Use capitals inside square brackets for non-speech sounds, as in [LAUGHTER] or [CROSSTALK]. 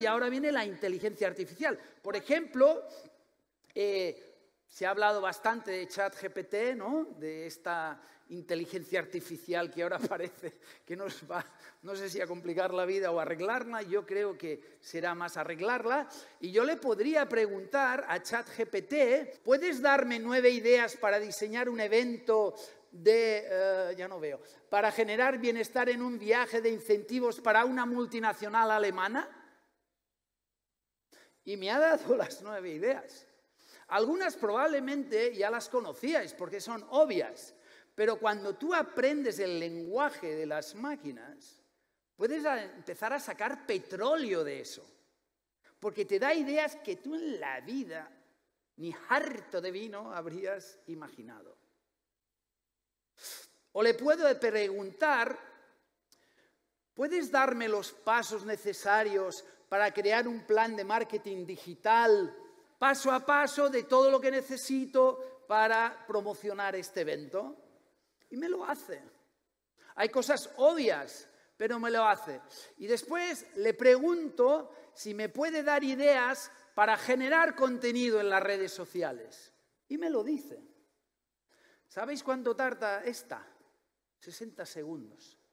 Y ahora viene la inteligencia artificial. Por ejemplo, eh, se ha hablado bastante de ChatGPT, ¿no? De esta inteligencia artificial que ahora [LAUGHS] parece que nos va, no sé si a complicar la vida o arreglarla, yo creo que será más arreglarla. Y yo le podría preguntar a ChatGPT, ¿puedes darme nueve ideas para diseñar un evento de, eh, ya no veo, para generar bienestar en un viaje de incentivos para una multinacional alemana? y me ha dado [LAUGHS] las nueve ideas. Algunas probablemente ya las conocíais porque son obvias, pero cuando tú aprendes el lenguaje de las máquinas, puedes empezar a sacar petróleo de eso, porque te da ideas que tú en la vida ni harto de vino habrías imaginado. O le puedo preguntar, ¿puedes darme los pasos necesarios para crear un plan de marketing digital, paso a paso de todo lo que necesito para promocionar este evento. Y me lo hace. Hay cosas obvias, pero me lo hace. Y después le pregunto si me puede dar ideas para generar contenido en las redes sociales. Y me lo dice. ¿Sabéis cuánto tarda esta? 60 segundos.